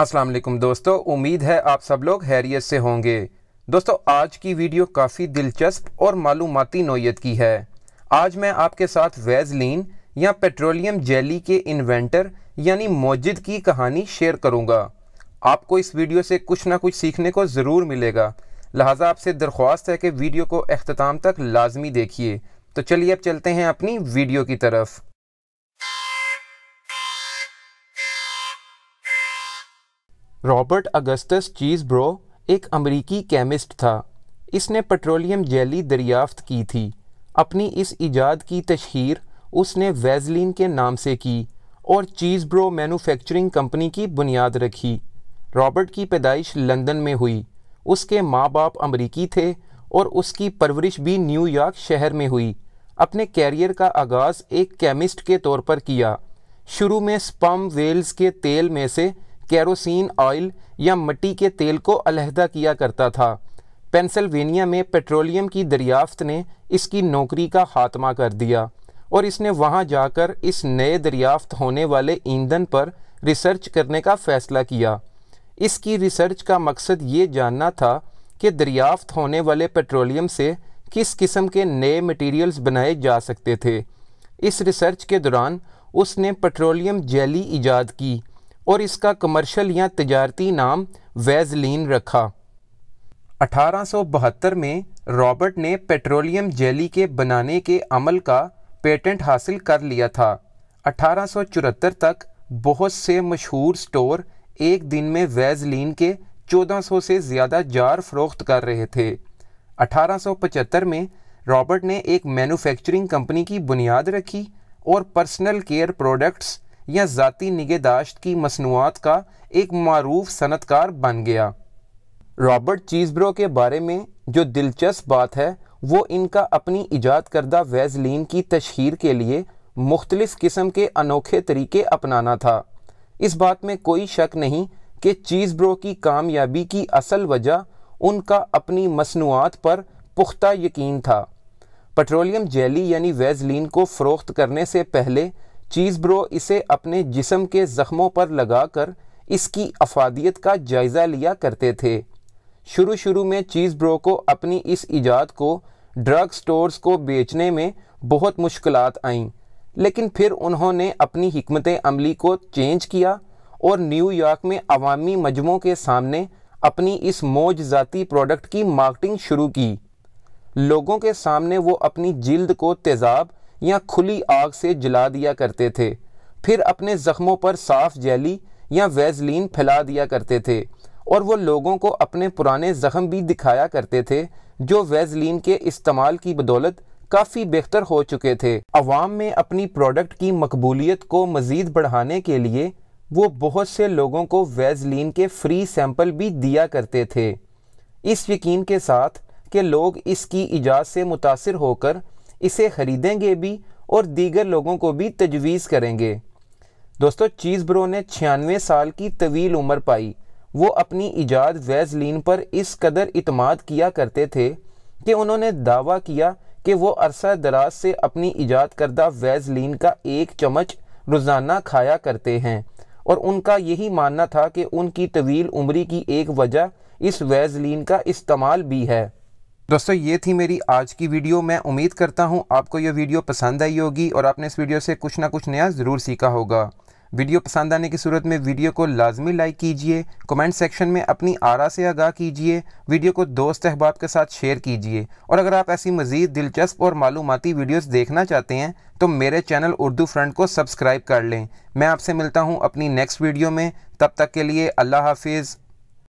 असलम दोस्तों उम्मीद है आप सब लोग हैरियत से होंगे दोस्तों आज की वीडियो काफ़ी दिलचस्प और मालूमती नोयत की है आज मैं आपके साथ वेजलिन या पेट्रोलियम जेली के इन्वेंटर यानी मौजिद की कहानी शेयर करूँगा आपको इस वीडियो से कुछ ना कुछ सीखने को ज़रूर मिलेगा लिहाजा आपसे दरख्वास्त है कि वीडियो को अख्ताम तक लाजमी देखिए तो चलिए अब चलते हैं अपनी वीडियो की तरफ रॉबर्ट अगस्तस चीजब्रो एक अमरीकी केमिस्ट था इसने पेट्रोलियम जेली दरियाफ्त की थी अपनी इस ईजाद की तशहर उसने वेजलिन के नाम से की और चीज़ ब्रो कंपनी की बुनियाद रखी रॉबर्ट की पैदाइश लंदन में हुई उसके माँ बाप अमरीकी थे और उसकी परवरिश भी न्यूयॉर्क शहर में हुई अपने कैरियर का आगाज़ एक केमिस्ट के तौर पर किया शुरू में स्पम वेल्स के तेल में से कैरोसिन ऑयल या मट्टी के तेल को अलहदा किया करता था पेंसिल्वेनिया में पेट्रोलियम की दरियाफ्त ने इसकी नौकरी का खात्मा कर दिया और इसने वहाँ जाकर इस नए दरियाफ्त होने वाले ईंधन पर रिसर्च करने का फ़ैसला किया इसकी रिसर्च का मकसद ये जानना था कि दरियाफ्त होने वाले पेट्रोलियम से किस किस्म के नए मटेरियल्स बनाए जा सकते थे इस रिसर्च के दौरान उसने पेट्रोलियम जेली ईजाद की और इसका कमर्शल या तजारती नाम वेजलिन रखा 1872 में रॉबर्ट ने पेट्रोलियम जेली के बनाने के अमल का पेटेंट हासिल कर लिया था 1874 तक बहुत से मशहूर स्टोर एक दिन में वेजलिन के 1400 से ज़्यादा जार फरोख्त कर रहे थे 1875 में रॉबर्ट ने एक मैन्युफैक्चरिंग कंपनी की बुनियाद रखी और पर्सनल केयर प्रोडक्ट्स या ज़ाती निगहदाश्त की मसनूआत का एक मरूफ सनतकार बन गया रॉबर्ट चीज़ब्रो के बारे में जो दिलचस्प बात है वो इनका अपनी ईजाद करदा वैजलिन की तशहर के लिए मुख्तलिफ़ किस्म के अनोखे तरीके अपनाना था इस बात में कोई शक नहीं कि चीज़ब्रो की कामयाबी की असल वजह उनका अपनी मसनूआत पर पुख्ता यकीन था पेट्रोलियम जेली यानी वैजलिन को फ़रोख्त करने से पहले चीज़ ब्रो इसे अपने जिसम के ज़ख्मों पर लगाकर इसकी अफादियत का जायज़ा लिया करते थे शुरू शुरू में चीज़ ब्रो को अपनी इस ईजाद को ड्रग स्टोर्स को बेचने में बहुत मुश्किल आईं लेकिन फिर उन्होंने अपनी हमत अमली को चेंज किया और न्यूयॉर्क में अवामी मजमों के सामने अपनी इस मौज जाती प्रोडक्ट की मार्केटिंग शुरू की लोगों के सामने वो अपनी जिल्द को तेज़ाब या खुली आग से जला दिया करते थे फिर अपने ज़ख्मों पर साफ जैली या वैजलिन फैला दिया करते थे और वो लोगों को अपने पुराने ज़ख्म भी दिखाया करते थे जो वैजलिन के इस्तेमाल की बदौलत काफ़ी बेहतर हो चुके थे अवाम में अपनी प्रोडक्ट की मकबूलियत को मज़ीद बढ़ाने के लिए वो बहुत से लोगों को वैजलिन के फ्री सैंपल भी दिया करते थे इस यकीन के साथ के लोग इसकी ईजाद से मुतासर होकर इसे ख़रीदेंगे भी और दीगर लोगों को भी तजवीज़ करेंगे दोस्तों चीज़ ब्रो ने छियानवे साल की तवील उम्र पाई वो अपनी ईजाद वैजलिन पर इस कदर इतमाद किया करते थे कि उन्होंने दावा किया कि वो अरसा दराज से अपनी ईजाद करदा वैजलिन का एक चम्मच रोज़ाना खाया करते हैं और उनका यही मानना था कि उनकी तवील उम्री की एक वजह इस वैजलिन का इस्तेमाल भी है दोस्तों ये थी मेरी आज की वीडियो मैं उम्मीद करता हूँ आपको ये वीडियो पसंद आई होगी और आपने इस वीडियो से कुछ ना कुछ नया ज़रूर सीखा होगा वीडियो पसंद आने की सूरत में वीडियो को लाजमी लाइक कीजिए कमेंट सेक्शन में अपनी आरा से आगाह कीजिए वीडियो को दोस्त अहबाब के साथ शेयर कीजिए और अगर आप ऐसी मज़ीद दिलचस्प और मालूमती वीडियोस देखना चाहते हैं तो मेरे चैनल उर्दू फ्रंट को सब्सक्राइब कर लें मैं आपसे मिलता हूँ अपनी नेक्स्ट वीडियो में तब तक के लिए अल्लाह हाफिज़